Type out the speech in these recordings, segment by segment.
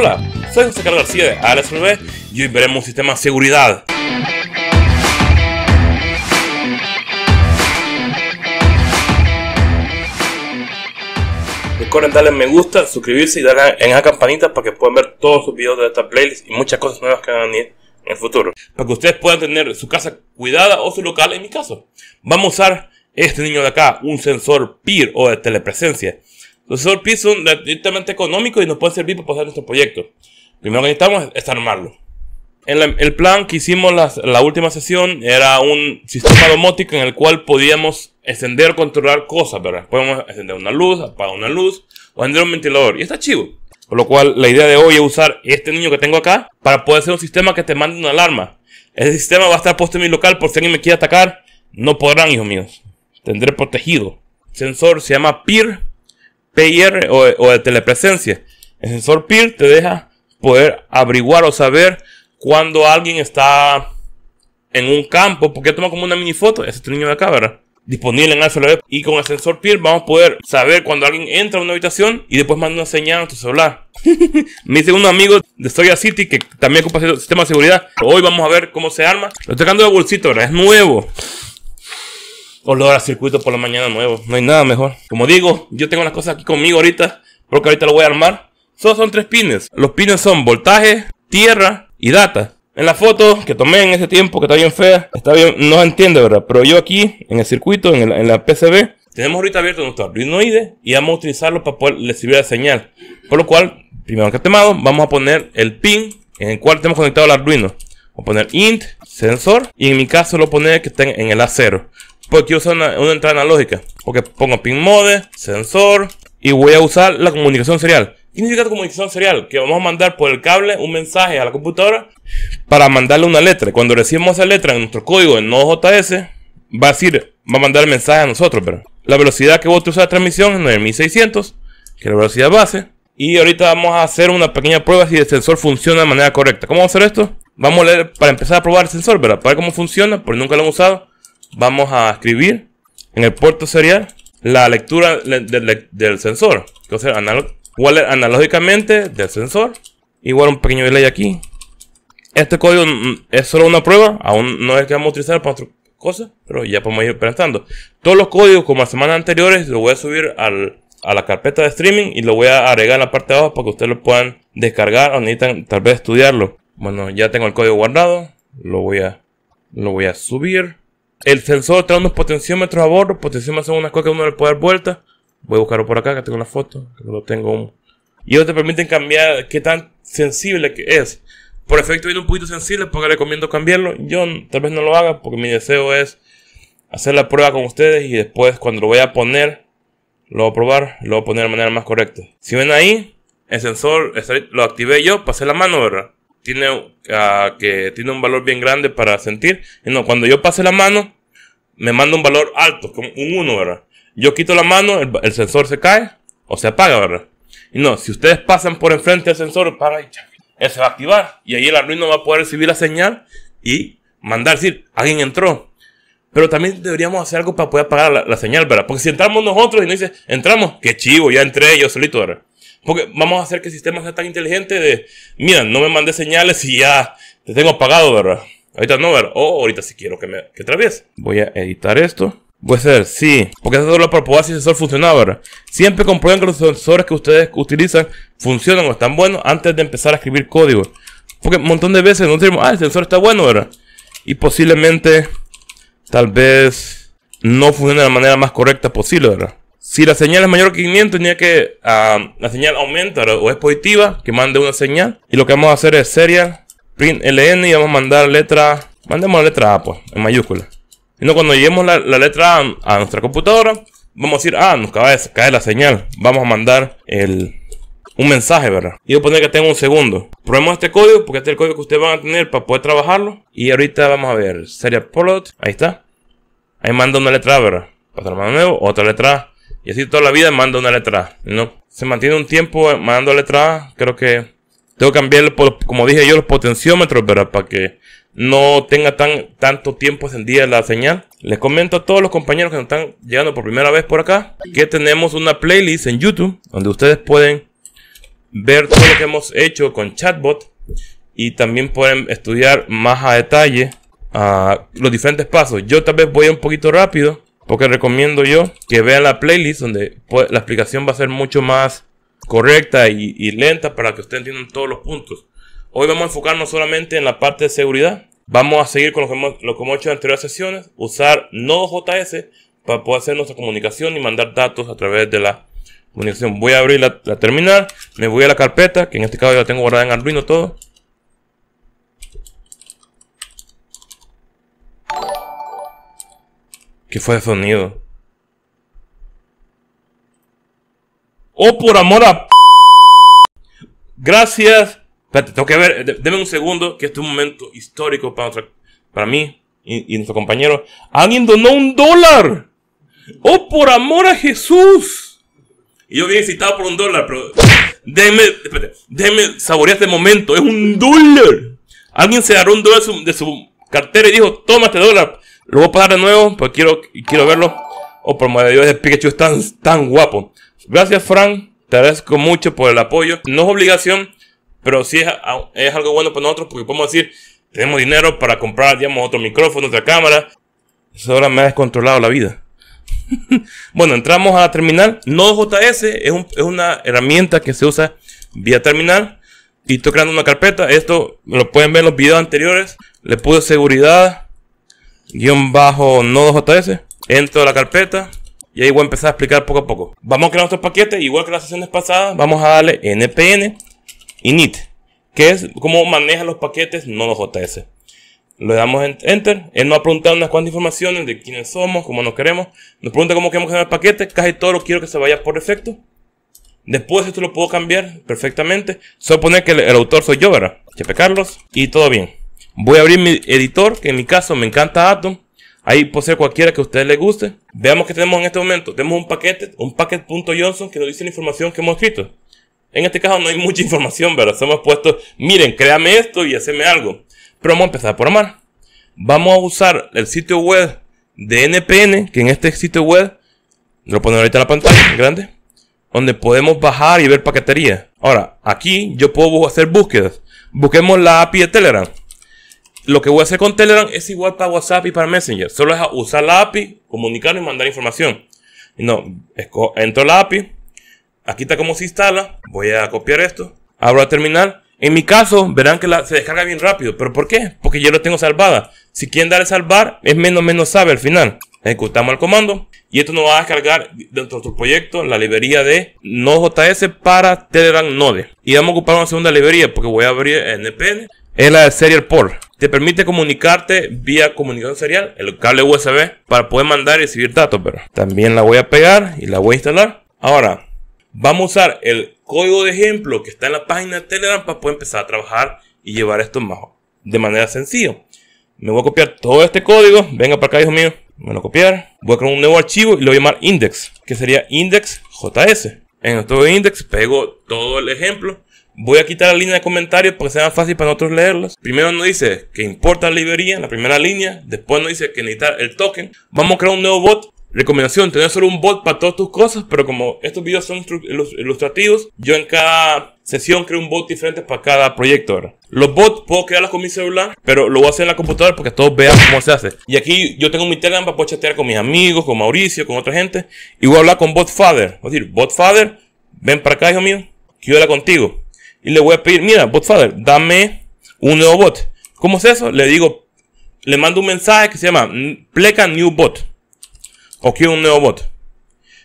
Hola, soy José Carlos García de ALSB y hoy veremos un sistema de seguridad. Recuerden darle me gusta, suscribirse y darle en la campanita para que puedan ver todos sus videos de esta playlist y muchas cosas nuevas que van a venir en el futuro. Para que ustedes puedan tener su casa cuidada o su local en mi caso. Vamos a usar este niño de acá, un sensor PIR o de telepresencia. Los PIS son directamente económicos y nos pueden servir para pasar nuestro proyecto. Primero que necesitamos es armarlo. El, plan que hicimos en la última sesión era un sistema domótico en el cual podíamos encender o controlar cosas, ¿verdad? Podemos encender una luz, apagar una luz o encender un ventilador. Y está chivo. Con lo cual, la idea de hoy es usar este niño que tengo acá para poder hacer un sistema que te mande una alarma. Ese sistema va a estar puesto en mi local por si alguien me quiere atacar. No podrán, hijos míos. Tendré protegido. El sensor se llama PIR PIR o, de telepresencia. El sensor PIR te deja poder averiguar o saber cuando alguien está en un campo, porque toma como una mini foto, ese niño de acá, ¿verdad? Disponible en Alfa y con el sensor PIR vamos a poder saber cuando alguien entra a una habitación y después manda una señal a tu celular. Mi segundo amigo de Soya City que también ocupa sistema de seguridad. Hoy vamos a ver cómo se arma. Lo estoy sacando de bolsito, ¿verdad? Es nuevo olor a circuito por la mañana nuevo. No hay nada mejor. Como digo, yo tengo las cosas aquí conmigo ahorita, porque ahorita lo voy a armar. Solo son tres pines. Los pines son voltaje, tierra y data. En la foto que tomé en ese tiempo, que está bien fea, está bien, no entiendo, entiende, ¿verdad? Pero yo aquí, en el circuito, en, el, la PCB, tenemos ahorita abierto nuestro Arduino IDE y vamos a utilizarlo para poder recibir la señal. Por lo cual, primero que temado, vamos a poner el pin en el cual tenemos conectado el arduino. Vamos a poner int, sensor, y en mi caso lo voy que esté en el A0. Porque quiero usar una, entrada analógica. porque pongo pin mode, sensor. Y voy a usar la comunicación serial. ¿Qué significa comunicación serial? Que vamos a mandar por el cable un mensaje a la computadora para mandarle una letra. Cuando recibimos esa letra en nuestro código en Node.js va a decir, va a mandar el mensaje a nosotros, pero la velocidad que voy a usar de transmisión es 9600, que es la velocidad base. Y ahorita vamos a hacer una pequeña prueba si el sensor funciona de manera correcta. ¿Cómo vamos a hacer esto? Vamos a leer para empezar a probar el sensor, Para ver cómo funciona, porque nunca lo hemos usado vamos a escribir en el puerto serial la lectura del, sensor. Entonces, analógicamente del sensor. Igual un pequeño delay aquí. Este código es solo una prueba, aún no es que vamos a utilizar para otras cosas, pero ya podemos ir pensando Todos los códigos, como las semanas anteriores, los voy a subir a la carpeta de streaming y lo voy a agregar en la parte de abajo para que ustedes lo puedan descargar o necesitan tal vez estudiarlo. Bueno, ya tengo el código guardado, lo voy a, lo voy a subir. El sensor trae unos potenciómetros a bordo. Potenciómetros son unas cosas que uno le puede dar vuelta. Voy a buscarlo por acá, que tengo una foto. Que tengo Y ellos te permiten cambiar qué tan sensible que es. Por efecto, viene un poquito sensible porque recomiendo cambiarlo. Yo tal vez no lo haga porque mi deseo es hacer la prueba con ustedes y después cuando lo voy a poner, lo voy a probar, lo voy a poner de manera más correcta. Si ven ahí, el sensor lo activé yo, pasé la mano, ¿verdad? tiene, ah, que tiene un valor bien grande para sentir. Y no, cuando yo pase la mano, me manda un valor alto, como un 1, ¿verdad? Yo quito la mano, el, sensor se cae o se apaga, ¿verdad? Y no, si ustedes pasan por enfrente del sensor, para y él se va a activar. Y ahí el arduino va a poder recibir la señal y mandar, decir, alguien entró. Pero también deberíamos hacer algo para poder apagar la, señal, ¿verdad? Porque si entramos nosotros y nos dice, entramos, qué chivo, ya entré yo solito, ¿verdad? Porque vamos a hacer que el sistema sea tan inteligente de, mira, no me mandé señales y ya te tengo apagado, ¿verdad? Ahorita no, ¿verdad? O ahorita sí quiero que me que vez. Voy a editar esto. Voy a ser, sí. Porque eso es solo para probar si el sensor funcionaba, ¿verdad? Siempre comprueben que los sensores que ustedes utilizan funcionan o están buenos antes de empezar a escribir código. Porque un montón de veces nos decimos, ah, el sensor está bueno, ¿verdad? Y posiblemente, tal vez, no funcione de la manera más correcta posible, ¿verdad? Si la señal es mayor que 500, tenía que la señal aumenta o es positiva, que mande una señal. Y lo que vamos a hacer es serial print ln y vamos a mandar letra, mandemos la letra A, pues, en mayúscula. Y no cuando lleguemos la, letra A a nuestra computadora, vamos a decir, ah, nos acaba de caer la señal. Vamos a mandar el, un mensaje, ¿verdad? Y voy a poner que tengo un segundo. Probemos este código, porque este es el código que ustedes van a tener para poder trabajarlo. Y ahorita vamos a ver, serial plot, ahí está. Ahí manda una letra, ¿verdad? Otra mano nuevo, otra letra. Y así toda la vida mando una letra ¿no? Se mantiene un tiempo eh, mandando letra Creo que tengo que cambiar, como dije yo, los potenciómetros, ¿verdad? Para que no tenga tan, tanto tiempo encendida la señal. Les comento a todos los compañeros que nos están llegando por primera vez por acá que tenemos una playlist en YouTube donde ustedes pueden ver todo lo que hemos hecho con chatbot y también pueden estudiar más a detalle ah, los diferentes pasos. Yo tal vez voy un poquito rápido porque recomiendo yo que vean la playlist donde la explicación va a ser mucho más correcta y, lenta para que ustedes entiendan todos los puntos. Hoy vamos a enfocarnos solamente en la parte de seguridad. Vamos a seguir con lo que hemos, hecho en anteriores sesiones, usar Node.js JS para poder hacer nuestra comunicación y mandar datos a través de la comunicación. Voy a abrir la, la terminal, me voy a la carpeta, que en este caso ya la tengo guardada en Arduino todo. ¿Qué fue de sonido? ¡Oh, por amor a... Gracias. Espérate, tengo que ver. Deme un segundo, que este es un momento histórico para, para mí y, nuestro compañero. ¡Alguien donó un dólar! ¡Oh, por amor a Jesús! Y yo bien excitado por un dólar, pero... Déjeme, espérate, déjeme saborear este momento. ¡Es un dólar! Alguien se agarró un dólar de su, de su cartera y dijo, toma este dólar. Lo voy a pasar de nuevo, porque quiero, quiero verlo. Oh, por madre de Dios, Pikachu es tan, guapo. Gracias, Frank Te agradezco mucho por el apoyo. No es obligación, pero sí es, algo bueno para nosotros, porque podemos decir, tenemos dinero para comprar, digamos, otro micrófono, otra cámara. Eso ahora me ha descontrolado la vida. bueno, entramos a la terminal. Node.js es, es una herramienta que se usa vía terminal. Y estoy creando una carpeta. Esto lo pueden ver en los videos anteriores. Le puse seguridad guión bajo nodo JS. Entro a la carpeta y ahí voy a empezar a explicar poco a poco. Vamos a crear nuestro paquetes, igual que las sesiones pasadas, vamos a darle npn init, que es como maneja los paquetes nodo JS. Le damos enter. Él nos ha preguntado unas cuantas informaciones de quiénes somos, cómo nos queremos. Nos pregunta cómo queremos crear el paquete. Casi todo lo quiero que se vaya por defecto. Después esto lo puedo cambiar perfectamente. Solo poner que el, autor soy yo, ¿verdad? Chepe Carlos. Y todo bien. Voy a abrir mi editor, que en mi caso me encanta Atom. Ahí puede ser cualquiera que a ustedes les guste. Veamos que tenemos en este momento. Tenemos un paquete, un Johnson que nos dice la información que hemos escrito. En este caso no hay mucha información, ¿verdad? Se hemos puesto, miren, créame esto y haceme algo. Pero vamos a empezar por amar. Vamos a usar el sitio web de NPN, que en este sitio web, lo ponemos ahorita en la pantalla, grande, donde podemos bajar y ver paquetería. Ahora, aquí yo puedo hacer búsquedas. Busquemos la API de Telegram lo que voy a hacer con Telegram es igual para WhatsApp y para Messenger. Solo es usar la API, comunicar y mandar información. No, entro la API. Aquí está cómo se instala. Voy a copiar esto. Abro la terminal. En mi caso, verán que se descarga bien rápido. ¿Pero por qué? Porque yo lo tengo salvada. Si quieren darle salvar, es menos menos sabe al final. Ejecutamos el comando. Y esto nos va a descargar dentro de nuestro proyecto la librería de Node.js para Telegram Node. Y vamos a ocupar una segunda librería porque voy a abrir NPN. Es la de Serial Port. Te permite comunicarte vía comunicación serial, el cable USB, para poder mandar y recibir datos. Pero también la voy a pegar y la voy a instalar. Ahora, vamos a usar el código de ejemplo que está en la página de Telegram para poder empezar a trabajar y llevar esto más, de manera sencilla. Me voy a copiar todo este código. Venga para acá, hijo mío. Me lo copiar. Voy a crear un nuevo archivo y lo voy a llamar index, que sería index.js. En nuestro index pego todo el ejemplo Voy a quitar la línea de comentarios porque sea más fácil para nosotros leerlos. Primero nos dice que importa la librería en la primera línea. Después nos dice que necesita el token. Vamos a crear un nuevo bot. Recomendación, tener solo un bot para todas tus cosas, pero como estos videos son ilustrativos, yo en cada sesión creo un bot diferente para cada proyecto. Los bots puedo crearlos con mi celular, pero lo voy a hacer en la computadora porque todos vean cómo se hace. Y aquí yo tengo mi Telegram para poder chatear con mis amigos, con Mauricio, con otra gente, y voy a hablar con Botfather. Voy a decir, Botfather, ven para acá, hijo mío, quiero hablar contigo y le voy a pedir, mira, Botfather, dame un nuevo bot. ¿Cómo es eso? Le digo, le mando un mensaje que se llama pleca new bot. O quiero un nuevo bot.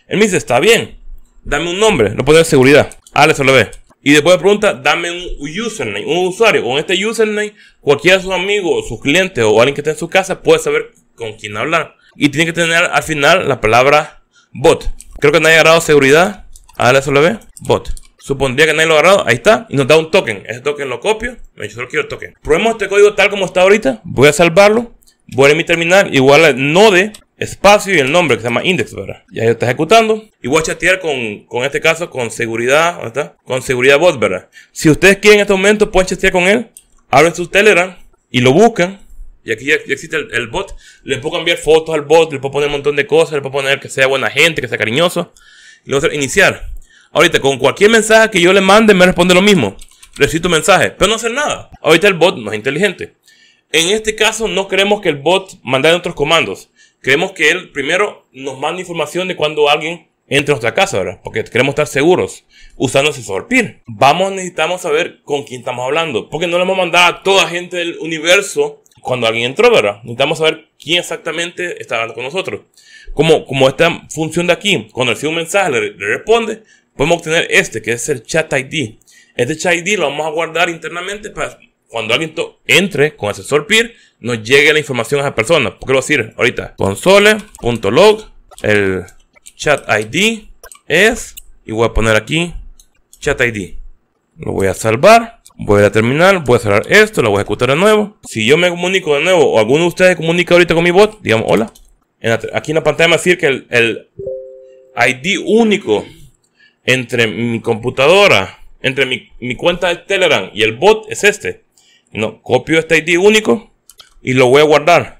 Él me dice, está bien, dame un nombre, No pone de seguridad. Ah, eso lo ve. Y después de pregunta, dame un username, un usuario. Con este username, cualquiera de sus amigos, sus clientes o alguien que esté en su casa puede saber con quién hablar. Y tiene que tener al final la palabra bot. Creo que no ha agarrado seguridad. Ahora se lo ve. Bot. Supondría que nadie lo ha agarrado. Ahí está. Y nos da un token. Ese token lo copio. Me Yo solo quiero el token. Probemos este código tal como está ahorita. Voy a salvarlo. Voy a mi terminal. Igual al node espacio y el nombre que se llama index, ¿verdad? ya está ejecutando. Y voy a chatear con, con este caso, con seguridad, ¿dónde está? Con seguridad bot, ¿verdad? Si ustedes quieren en este momento, pueden chatear con él. Abren su Telegram y lo buscan. Y aquí ya, existe el, bot. Le puedo cambiar fotos al bot, le puedo poner un montón de cosas, le puedo poner que sea buena gente, que sea cariñoso. Y luego iniciar. Ahorita, con cualquier mensaje que yo le mande, me responde lo mismo. Recibo mensaje, pero no hace nada. Ahorita el bot no es inteligente. En este caso, no queremos que el bot mande otros comandos. Queremos que él primero nos mande información de cuando alguien entre a nuestra casa, ¿verdad? Porque queremos estar seguros usando ese PIR. Vamos, necesitamos saber con quién estamos hablando, porque no le hemos mandado a toda gente del universo cuando alguien entró, ¿verdad? Necesitamos saber quién exactamente está hablando con nosotros. Como, como esta función de aquí, cuando recibe un mensaje, le responde, podemos obtener este, que es el chat ID. Este chat ID lo vamos a guardar internamente para cuando alguien entre con asesor peer, nos llegue la información a esa persona. ¿Por qué lo decir ahorita? Console.log, el chat ID es, y voy a poner aquí, chat ID. Lo voy a salvar. Voy a terminar voy a cerrar esto, lo voy a ejecutar de nuevo. Si yo me comunico de nuevo o alguno de ustedes comunica ahorita con mi bot, digamos, hola. aquí en la pantalla me va a decir que el ID único entre mi computadora, entre mi, cuenta de Telegram y el bot es este. No, copio este ID único y lo voy a guardar.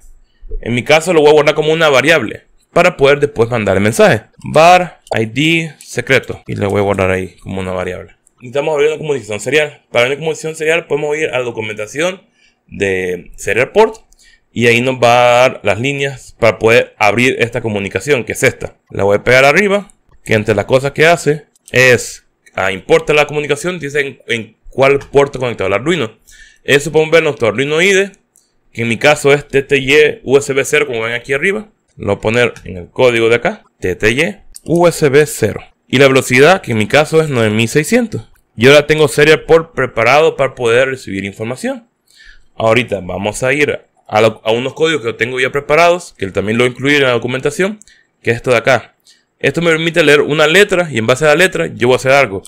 En mi caso lo voy a guardar como una variable para poder después mandar el mensaje. Bar ID secreto. Y lo voy a guardar ahí como una variable. Necesitamos abrir una comunicación serial. Para una comunicación serial podemos ir a la documentación de serial port. Y ahí nos va a dar las líneas para poder abrir esta comunicación, que es esta. La voy a pegar arriba, que entre las cosas que hace es a ah, importa la comunicación, dice en, cuál puerto conectado al Arduino. Eso podemos ver nuestro Arduino IDE, que en mi caso es TTY USB 0, como ven aquí arriba. Lo voy a poner en el código de acá, TTY USB 0. Y la velocidad, que en mi caso es 9600. Y ahora tengo Serial Port preparado para poder recibir información. Ahorita vamos a ir a, unos códigos que tengo ya preparados, que también lo incluí en la documentación, que es esto de acá, esto me permite leer una letra y en base a la letra yo voy a hacer algo.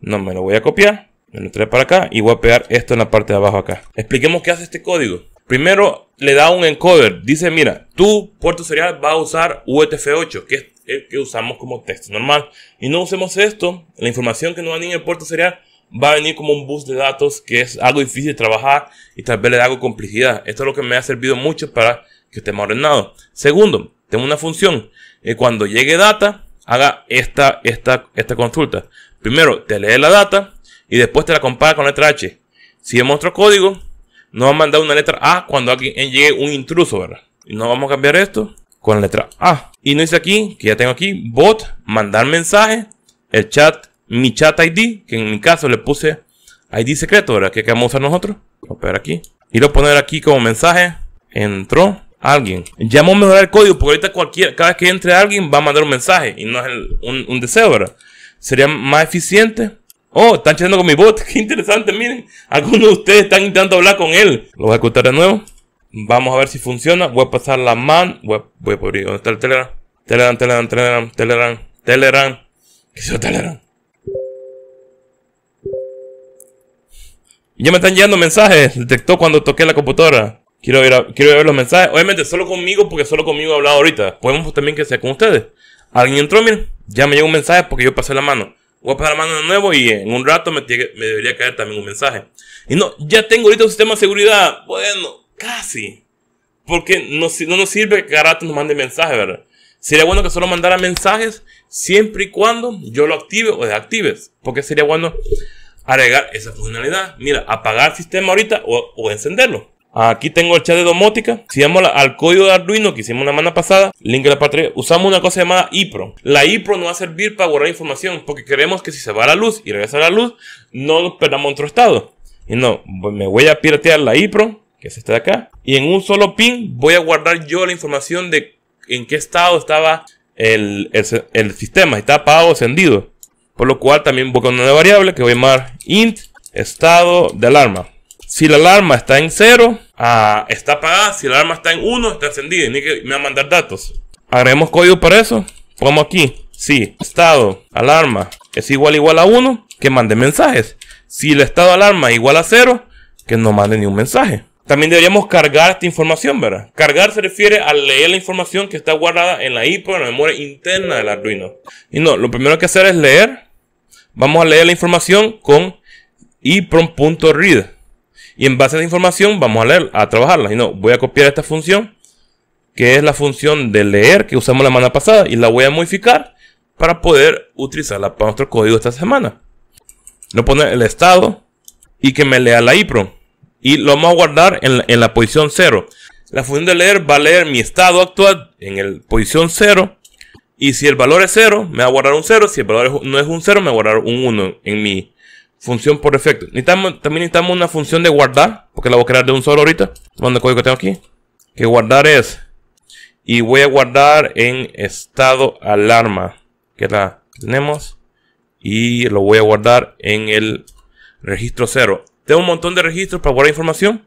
No me lo voy a copiar, me lo trae para acá y voy a pegar esto en la parte de abajo acá. Expliquemos qué hace este código. Primero le da un encoder. Dice, mira, tu puerto serial va a usar UTF-8, que es el que usamos como texto normal. Y no usemos esto, la información que nos venir en el puerto serial va a venir como un bus de datos que es algo difícil de trabajar y tal vez le da complicidad. Esto es lo que me ha servido mucho para que esté más ordenado. Segundo, tengo una función. Y cuando llegue data, haga esta, esta, esta consulta. Primero, te lee la data y después te la compara con letra H. Si otro código, nos va a mandar una letra A cuando aquí llegue un intruso, ¿verdad? Y no vamos a cambiar esto con la letra A. Y no dice aquí, que ya tengo aquí, bot, mandar mensaje, el chat, mi chat ID, que en mi caso le puse ID secreto, ¿verdad? Que vamos a usar nosotros. Vamos a aquí. Y lo poner aquí como mensaje. Entró alguien. Llamó a mejorar el código, porque ahorita cualquier, cada vez que entre alguien va a mandar un mensaje y no es un, un, deseo, ¿verdad? Sería más eficiente. Oh, están chateando con mi bot. Qué interesante, miren. Algunos de ustedes están intentando hablar con él. Lo voy a ejecutar de nuevo. Vamos a ver si funciona. Voy a pasar la man. Voy a, voy a abrir. ¿Dónde está el Telegram? Telegram, Telegram, Telegram, Telegram, Telegram. ¿Qué Telegram? Ya me están llegando mensajes. Detectó cuando toqué la computadora. Quiero, ver los mensajes. Obviamente, solo conmigo, porque solo conmigo he hablado ahorita. Podemos también que sea con ustedes. Alguien entró, miren, ya me llegó un mensaje porque yo pasé la mano. Voy a pasar la mano de nuevo y en un rato me, debería caer también un mensaje. Y no, ya tengo ahorita un sistema de seguridad. Bueno, casi. Porque no, no nos sirve que cada rato nos mande mensajes, ¿verdad? Sería bueno que solo mandara mensajes siempre y cuando yo lo active o desactive Porque sería bueno agregar esa funcionalidad. Mira, apagar el sistema ahorita o encenderlo. Aquí tengo el chat de domótica. Si vamos al código de Arduino que hicimos la semana pasada, link de la patria, usamos una cosa llamada IPRO. La IPRO no va a servir para guardar información porque queremos que si se va la luz y regresa la luz, no perdamos otro estado. Y no, me voy a piratear la IPRO, que es esta de acá, y en un solo pin voy a guardar yo la información de en qué estado estaba el, sistema, si está apagado o encendido. Por lo cual también voy una una variable que voy a llamar int estado de alarma. Si la alarma está en 0, ah, está apagada. Si la alarma está en 1, está encendida. Y me va a mandar datos. Agregamos código para eso. Pongamos aquí. Si estado alarma es igual igual a 1, que mande mensajes. Si el estado alarma es igual a 0, que no mande ni un mensaje. También deberíamos cargar esta información, ¿verdad? Cargar se refiere a leer la información que está guardada en la IPROM, en la memoria interna del Arduino. Y no, lo primero que hacer es leer. Vamos a leer la información con iprom.read. Y en base a la información vamos a leer, a trabajarla. Y no, voy a copiar esta función, que es la función de leer que usamos la semana pasada, y la voy a modificar para poder utilizarla para nuestro código esta semana. Lo pone el estado y que me lea la IPRO Y lo vamos a guardar en la, posición 0. La función de leer va a leer mi estado actual en la posición 0. Y si el valor es 0, me va a guardar un 0. Si el valor no es un 0, me va a guardar un 1 en mi función por defecto. también necesitamos una función de guardar, porque la voy a crear de un solo ahorita, donde código que tengo aquí. Que guardar es, y voy a guardar en estado alarma, que la tenemos, y lo voy a guardar en el registro cero. Tengo un montón de registros para guardar información,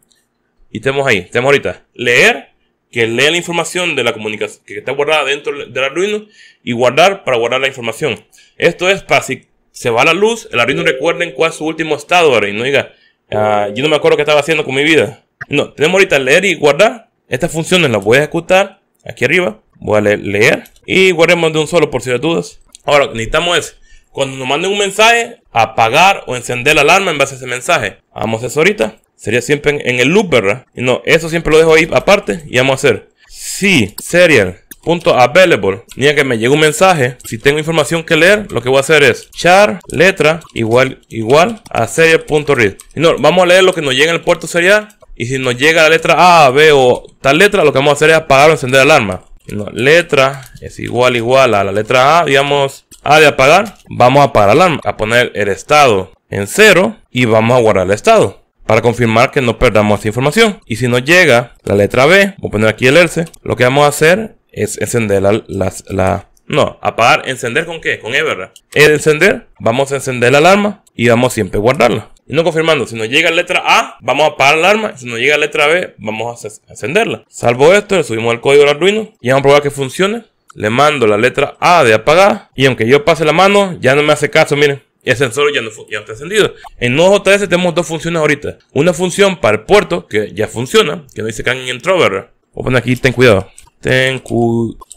y tenemos ahí, tenemos ahorita, leer, que lee la información de la comunicación que está guardada dentro del Arduino y guardar para guardar la información. Esto es para si se va la luz, el recuerda recuerden cuál es su último estado ahora y no diga, ah, yo no me acuerdo qué estaba haciendo con mi vida. No, tenemos ahorita leer y guardar. Estas funciones las voy a ejecutar aquí arriba. Voy a leer, y guardemos de un solo por si hay dudas. Ahora lo que necesitamos es, cuando nos manden un mensaje, apagar o encender la alarma en base a ese mensaje. Vamos a hacer eso ahorita. Sería siempre en, el loop, ¿verdad? Y no, eso siempre lo dejo ahí aparte y vamos a hacer. Sí, serial Punto .available. a que me llegue un mensaje. Si tengo información que leer, lo que voy a hacer es char letra igual igual a y No, vamos a leer lo que nos llega en el puerto serial. Y si nos llega la letra A, B o tal letra, lo que vamos a hacer es apagar o encender la alarma. No, letra es igual igual a la letra A, digamos A de apagar. Vamos a apagar la alarma, a poner el estado en cero y vamos a guardar el estado para confirmar que no perdamos esa información. Y si nos llega la letra B, voy a poner aquí el else, e, lo que vamos a hacer es encender la, la, no, apagar, encender con qué? Con ¿verdad? El encender, vamos a encender la alarma y vamos siempre a guardarla. Y no confirmando, si nos llega la letra A, vamos a apagar la alarma. Si nos llega la letra B, vamos a encenderla. Salvo esto, le subimos el código al Arduino y vamos a probar que funcione. Le mando la letra A de apagar y aunque yo pase la mano, ya no me hace caso, miren. el sensor ya no, ya está encendido. En JS tenemos dos funciones ahorita. Una función para el puerto, que ya funciona, que no dice que alguien entró, ¿verdad? Voy a poner aquí, ten cuidado. Ten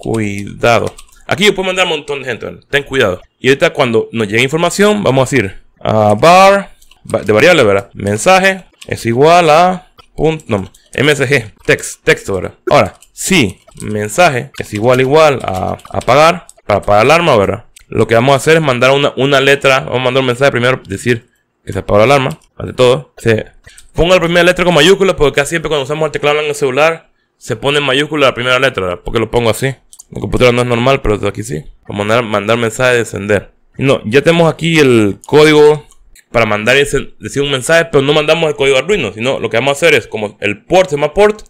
cuidado. Aquí yo puedo mandar un montón de gente. Ten cuidado. Y ahorita cuando nos llegue información, vamos a decir a bar de variable, ¿verdad? Mensaje es igual a un, msg, text, texto, ¿verdad? Ahora, si mensaje es igual igual a apagar, para apagar la alarma, ¿verdad? Lo que vamos a hacer es mandar una, letra, vamos a mandar un mensaje primero, decir que se apaga la alarma, de todo. Se, ponga la primera letra con mayúsculas porque casi siempre cuando usamos el teclado en el celular se pone en mayúscula la primera letra. Porque lo pongo así. La computadora no es normal, pero aquí sí. Para mandar, mandar mensaje Descender No, ya tenemos aquí el código para mandar ese decir un mensaje, pero no mandamos el código arruino Arduino, sino lo que vamos a hacer es como el port se llama port,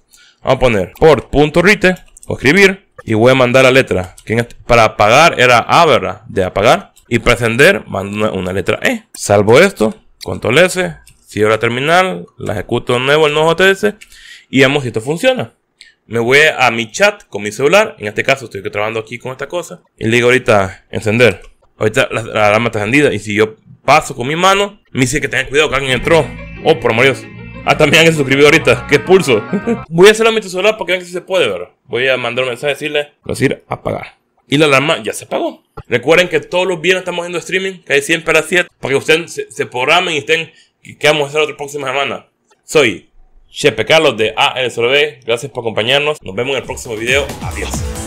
vamos a poner port.rite o escribir y voy a mandar la letra. Este, para apagar era A, ¿verdad? De apagar. Y para encender mando una, letra E. Salvo esto, control S, cierro la terminal, la ejecuto de nuevo el nuevo JTS y vemos si esto funciona me voy a mi chat con mi celular. En este caso estoy trabajando aquí con esta cosa. Y le digo ahorita encender. Ahorita la, alarma está encendida. Y si yo paso con mi mano, me dice que tengan cuidado que alguien entró. Oh, por amor Dios. Ah, también alguien se suscribió ahorita. ¡Qué pulso! voy a hacerlo a mi celular para que vean si se puede, ver Voy a mandar un mensaje decirle, decir apagar. Y la alarma ya se apagó. Recuerden que todos los viernes estamos haciendo streaming, que hay siempre a las 7, para que ustedes se, programen y estén, que, vamos a hacer otra próxima semana. Soy Chepe Carlos de ALSB, gracias por acompañarnos. Nos vemos en el próximo video. Adiós.